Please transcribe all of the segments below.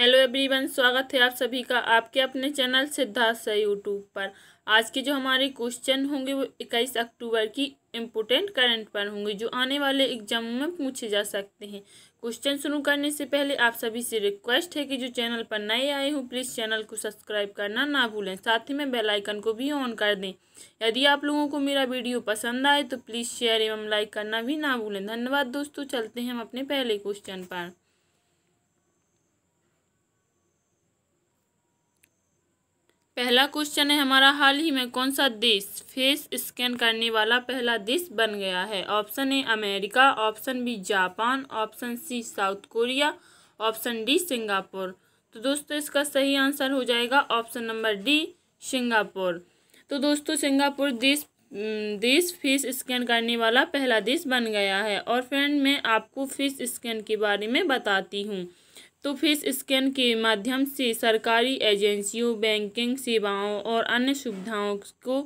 hello everyone स्वागत है आप सभी का आपके अपने चैनल सिद्धार्थ सर यूट्यूब पर आज के जो हमारे क्वेश्चन होंगे वो इक्कीस अक्टूबर की इम्पोर्टेंट करंट पर होंगे जो आने वाले एग्जाम में पूछे जा सकते हैं क्वेश्चन शुरू करने से पहले आप सभी से रिक्वेस्ट है कि जो चैनल पर नए आए हों प्लीज़ चैनल को सब्सक्राइब करना ना भूलें साथ ही में बेलाइकन को भी ऑन कर दें यदि आप लोगों को मेरा वीडियो पसंद आए तो प्लीज़ शेयर एवं लाइक करना भी ना भूलें धन्यवाद दोस्तों चलते हैं हम अपने पहले क्वेश्चन पर पहला क्वेश्चन है हमारा हाल ही में कौन सा देश फेस स्कैन करने वाला पहला देश बन गया है option A America option B Japan option C South Korea option D Singapore तो दोस्तों इसका सही आंसर हो जाएगा ऑप्शन नंबर डी सिंगापुर तो दोस्तों सिंगापुर देश दिस फिश स्कैन करने वाला पहला देश बन गया है और फ्रेंड मैं आपको फिश स्कैन के बारे में बताती हूँ तो फिश स्कैन के माध्यम से सरकारी एजेंसियों बैंकिंग सेवाओं और अन्य सुविधाओं को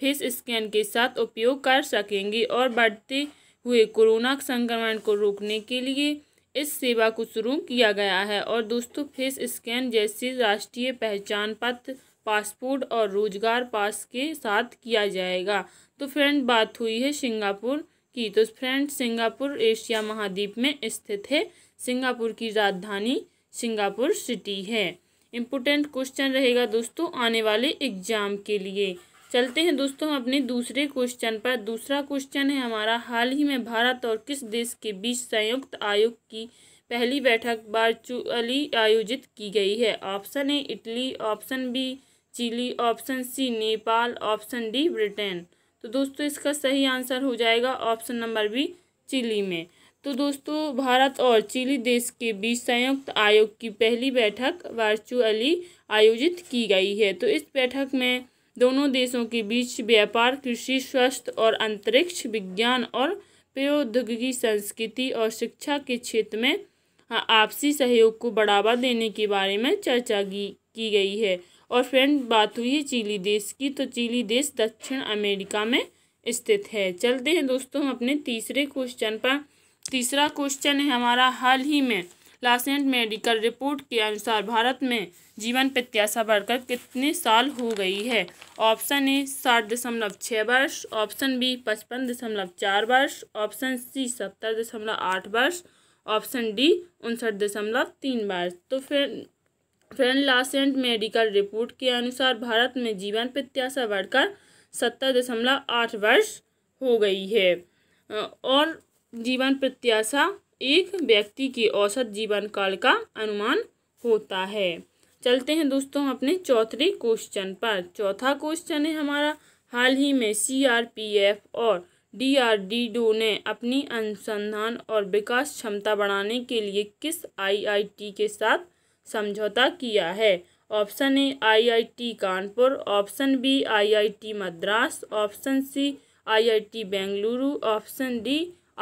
फिश स्कैन के साथ उपयोग कर सकेंगे और बढ़ते हुए कोरोना संक्रमण को रोकने के लिए इस सेवा को शुरू किया गया है और दोस्तों फेस स्कैन जैसी राष्ट्रीय पहचान पत्र पासपोर्ट और रोजगार पास के साथ किया जाएगा तो फ्रेंड बात हुई है सिंगापुर की तो फ्रेंड सिंगापुर एशिया महाद्वीप में स्थित है सिंगापुर की राजधानी सिंगापुर सिटी है इम्पोर्टेंट क्वेश्चन रहेगा दोस्तों आने वाले एग्जाम के लिए चलते हैं दोस्तों अपने दूसरे क्वेश्चन पर दूसरा क्वेश्चन है हमारा हाल ही में भारत और किस देश के बीच संयुक्त आयोग की पहली बैठक वर्चुअली आयोजित की गई है option A Italy option B Chile option C Nepal option D Britain तो दोस्तों इसका सही आंसर हो जाएगा ऑप्शन नंबर बी चिली में तो दोस्तों भारत और चिली देश के बीच संयुक्त आयोग की पहली बैठक वर्चुअली आयोजित की गई है तो इस बैठक में दोनों देशों के बीच व्यापार कृषि स्वास्थ्य और अंतरिक्ष विज्ञान और प्रौद्योगिकी संस्कृति और शिक्षा के क्षेत्र में आपसी सहयोग को बढ़ावा देने के बारे में चर्चा की गई है और फ्रेंड बात हुई है चिली देश की तो चिली देश दक्षिण अमेरिका में स्थित है चलते हैं दोस्तों अपने तीसरे क्वेश्चन पर तीसरा क्वेश्चन है हमारा हाल ही में लासेंट मेडिकल रिपोर्ट के अनुसार भारत में जीवन प्रत्याशा बढ़कर कितने साल हो गई है ऑप्शन ए साठ दशमलव छः वर्ष ऑप्शन बी पचपन दशमलव चार वर्ष ऑप्शन सी सत्तर दशमलव आठ वर्ष ऑप्शन डी उनसठ दशमलव तीन वर्ष तो फिर फ्रेंड लासेंट मेडिकल रिपोर्ट के अनुसार भारत में जीवन प्रत्याशा बढ़कर सत्तर दशमलव आठ वर्ष हो गई है और जीवन प्रत्याशा एक व्यक्ति के औसत जीवन काल का अनुमान होता है चलते हैं दोस्तों अपने चौथे क्वेश्चन पर चौथा क्वेश्चन है हमारा हाल ही में सीआरपीएफ और डीआरडीडो ने अपनी अनुसंधान और विकास क्षमता बढ़ाने के लिए किस आईआईटी के साथ समझौता किया है option A IIT Kanpur option B IIT Madras option C IIT Bengaluru option D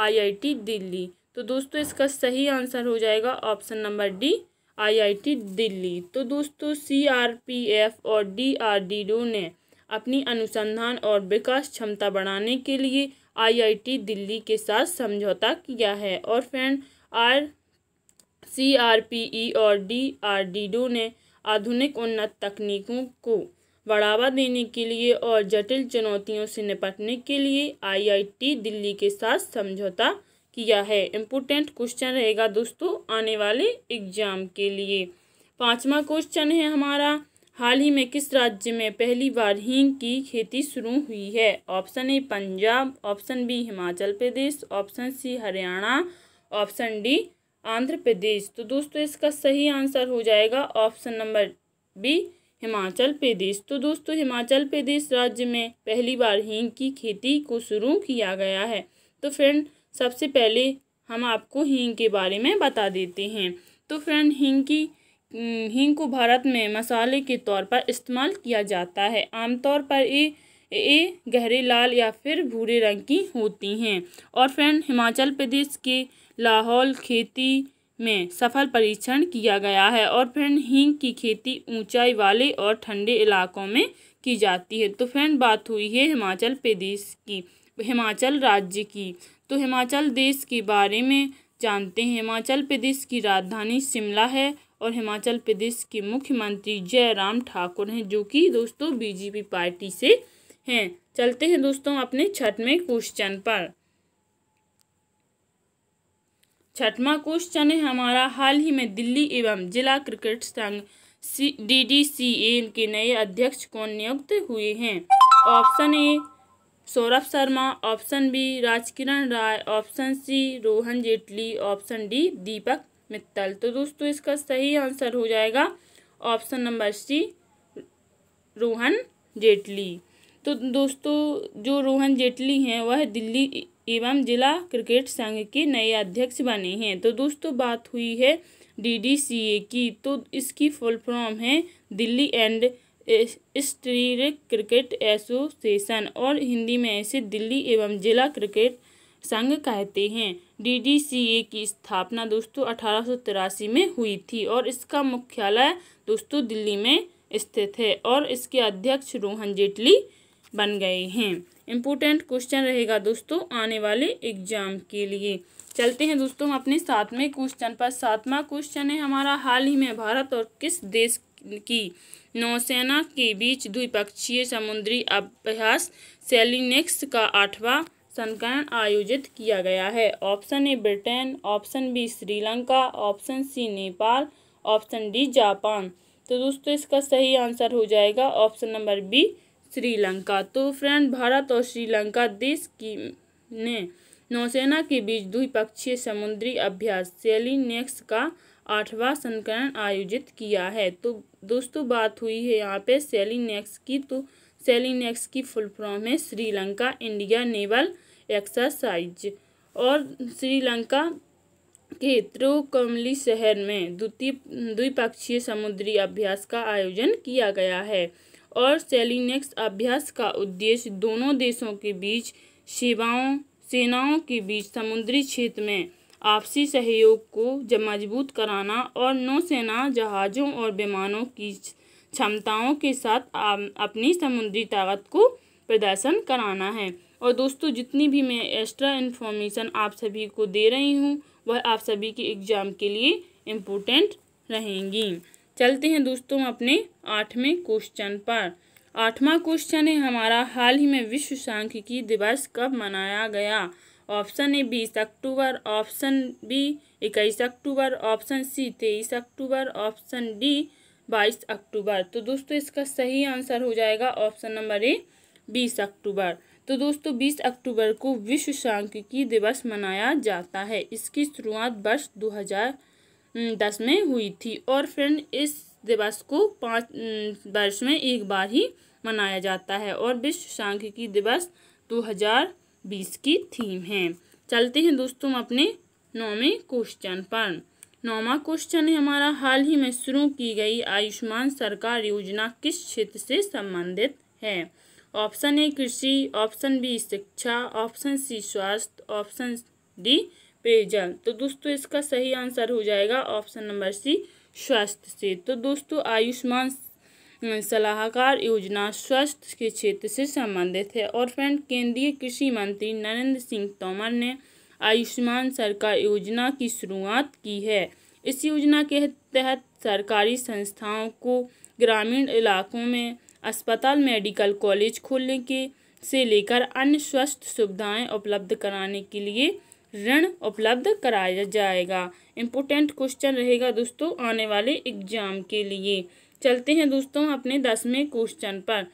IIT Delhi तो दोस्तों इसका सही आंसर हो जाएगा option number D IIT Delhi तो दोस्तों सीआरपीएफ और डीआरडीओ ने अपनी अनुसंधान और विकास क्षमता बढ़ाने के लिए आईआईटी दिल्ली के साथ समझौता किया है और friend R C R P E और डी आर डी डो ने आधुनिक उन्नत तकनीकों को बढ़ावा देने के लिए और जटिल चुनौतियों से निपटने के लिए आईआईटी दिल्ली के साथ समझौता किया है इम्पोर्टेंट क्वेश्चन रहेगा दोस्तों आने वाले एग्जाम के लिए पाँचवा क्वेश्चन है हमारा हाल ही में किस राज्य में पहली बार हींग की खेती शुरू हुई है option A Punjab option B Himachal Pradesh option C Haryana option D Andhra Pradesh तो दोस्तों इसका सही आंसर हो जाएगा option number B Himachal Pradesh तो दोस्तों हिमाचल प्रदेश राज्य में पहली बार हींग की खेती को शुरू किया गया है तो फ्रेंड सबसे पहले हम आपको हींग के बारे में बता देते हैं तो फ्रेंड हींग की हींग को भारत में मसाले के तौर पर इस्तेमाल किया जाता है आमतौर पर ये ये गहरे लाल या फिर भूरे रंग की होती हैं और फ्रेंड हिमाचल प्रदेश के लाहौल खेती में सफल परीक्षण किया गया है और फ्रेंड हींग की खेती ऊंचाई वाले और ठंडे इलाकों में की जाती है तो फ्रेंड बात हुई है हिमाचल प्रदेश की हिमाचल राज्य की तो हिमाचल देश के बारे में जानते हैं हिमाचल प्रदेश की राजधानी शिमला है और हिमाचल प्रदेश के मुख्यमंत्री जयराम ठाकुर हैं जो कि दोस्तों बीजेपी पार्टी से हैं चलते हैं दोस्तों अपने छठवें क्वेश्चन पर छठवां क्वेश्चन है हमारा हाल ही में दिल्ली एवं जिला क्रिकेट संघ सी डी डी सी ए के नए अध्यक्ष कौन नियुक्त हुए हैं option A Saurabh Sharma option B Rajkiran Rai option C Rohan Jaitley option D Deepak Mittal तो दोस्तों इसका सही आंसर हो जाएगा option number C Rohan Jaitley तो दोस्तों जो रोहन जेटली हैं वह दिल्ली एवं जिला क्रिकेट संघ के नए अध्यक्ष बने हैं तो दोस्तों बात हुई है डीडीसीए की तो इसकी फुल फॉर्म है Delhi and street cricket association और हिंदी में इसे दिल्ली एवं जिला क्रिकेट संघ कहते हैं डीडीसीए की स्थापना दोस्तों अठारह में हुई थी और इसका मुख्यालय दोस्तों दिल्ली में स्थित है और इसके अध्यक्ष रोहन जेटली बन गए हैं इम्पोर्टेंट क्वेश्चन रहेगा दोस्तों आने वाले एग्जाम के लिए चलते हैं दोस्तों हम अपने सातवें क्वेश्चन पर सातवां क्वेश्चन है हमारा हाल ही में भारत और किस देश की नौसेना के बीच द्विपक्षीय समुद्री अभ्यास सेलिनेक्स का आठवां संकरण आयोजित किया गया है option A Britain option B Sri Lanka option C Nepal option D Japan तो दोस्तों इसका सही आंसर हो जाएगा ऑप्शन नंबर बी श्रीलंका तो फ्रेंड भारत और श्रीलंका देश की ने नौसेना के बीच द्विपक्षीय समुद्री अभ्यास सेलिनेक्स का आठवां संस्करण आयोजित किया है तो दोस्तों बात हुई है यहाँ पे सेलिनेक्स की तो सेलिनेक्स की फुल फॉर्म है श्रीलंका इंडिया नेवल एक्सरसाइज और श्रीलंका के त्रोकमली शहर में द्वितीय द्विपक्षीय समुद्री अभ्यास का आयोजन किया गया है और सेलिनेक्स अभ्यास का उद्देश्य दोनों देशों के बीच सेवाओं सेनाओं के बीच समुद्री क्षेत्र में आपसी सहयोग को मजबूत कराना और नौसेना जहाज़ों और विमानों की क्षमताओं के साथ अपनी समुद्री ताकत को प्रदर्शन कराना है और दोस्तों जितनी भी मैं एक्स्ट्रा इन्फॉर्मेशन आप सभी को दे रही हूँ वह आप सभी के एग्ज़ाम के लिए इम्पोर्टेंट रहेंगी चलते हैं दोस्तों अपने आठवें क्वेश्चन पर आठवां क्वेश्चन है हमारा हाल ही में विश्व सांख्यिकी दिवस कब मनाया गया ऑप्शन ए बीस अक्टूबर ऑप्शन बी इक्कीस अक्टूबर ऑप्शन सी तेईस अक्टूबर ऑप्शन डी बाईस अक्टूबर तो दोस्तों इसका सही आंसर हो जाएगा ऑप्शन नंबर ए बीस अक्टूबर तो दोस्तों बीस अक्टूबर को विश्व सांख्यिकी दिवस मनाया जाता है इसकी शुरुआत वर्ष दो हज़ार हम्म, दस में हुई थी और फ्रेंड इस दिवस को पाँच हम्म, वर्ष में एक बार ही मनाया जाता है और विश्व सांख्यिकी दिवस 2020 की थीम है चलते हैं दोस्तों अपने नौवें क्वेश्चन पर नौवा क्वेश्चन है हमारा हाल ही में शुरू की गई आयुष्मान सरकार योजना किस क्षेत्र से संबंधित है ऑप्शन ए कृषि ऑप्शन बी शिक्षा ऑप्शन सी स्वास्थ्य ऑप्शन डी पेयजल तो दोस्तों इसका सही आंसर हो जाएगा ऑप्शन नंबर सी स्वास्थ्य से तो दोस्तों आयुष्मान सलाहकार योजना स्वास्थ्य के क्षेत्र से संबंधित है और फ्रेंड केंद्रीय कृषि मंत्री नरेंद्र सिंह तोमर ने आयुष्मान सरकार योजना की शुरुआत की है इस योजना के तहत सरकारी संस्थाओं को ग्रामीण इलाकों में अस्पताल मेडिकल कॉलेज खोलने के से लेकर अन्य स्वास्थ्य सुविधाएं उपलब्ध कराने के लिए ऋण उपलब्ध कराया जाएगा इम्पोर्टेंट क्वेश्चन रहेगा दोस्तों आने वाले एग्जाम के लिए चलते हैं दोस्तों अपने दसवें क्वेश्चन पर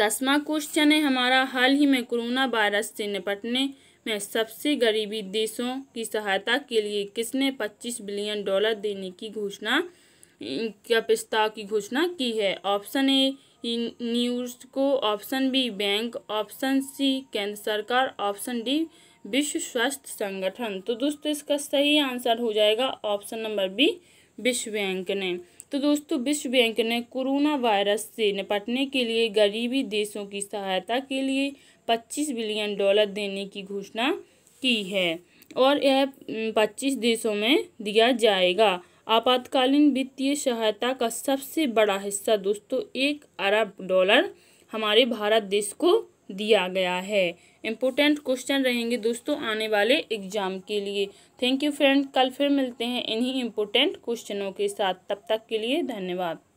दसवां क्वेश्चन है हमारा हाल ही में कोरोना वायरस से निपटने में सबसे गरीबी देशों की सहायता के लिए किसने 25 बिलियन डॉलर देने की घोषणा का प्रस्ताव की घोषणा की है ऑप्शन ए न्यूज को option B bank option C केंद्र सरकार ऑप्शन डी विश्व स्वास्थ्य संगठन तो दोस्तों इसका सही आंसर हो जाएगा ऑप्शन नंबर बी विश्व बैंक ने तो दोस्तों विश्व बैंक ने कोरोना वायरस से निपटने के लिए गरीबी देशों की सहायता के लिए 25 बिलियन डॉलर देने की घोषणा की है और यह 25 देशों में दिया जाएगा आपातकालीन वित्तीय सहायता का सबसे बड़ा हिस्सा दोस्तों एक अरब डॉलर हमारे भारत देश को दिया गया है इंपॉर्टेंट क्वेश्चन रहेंगे दोस्तों आने वाले एग्जाम के लिए थैंक यू फ्रेंड कल फिर मिलते हैं इन्हीं इंपॉर्टेंट क्वेश्चनों के साथ तब तक के लिए धन्यवाद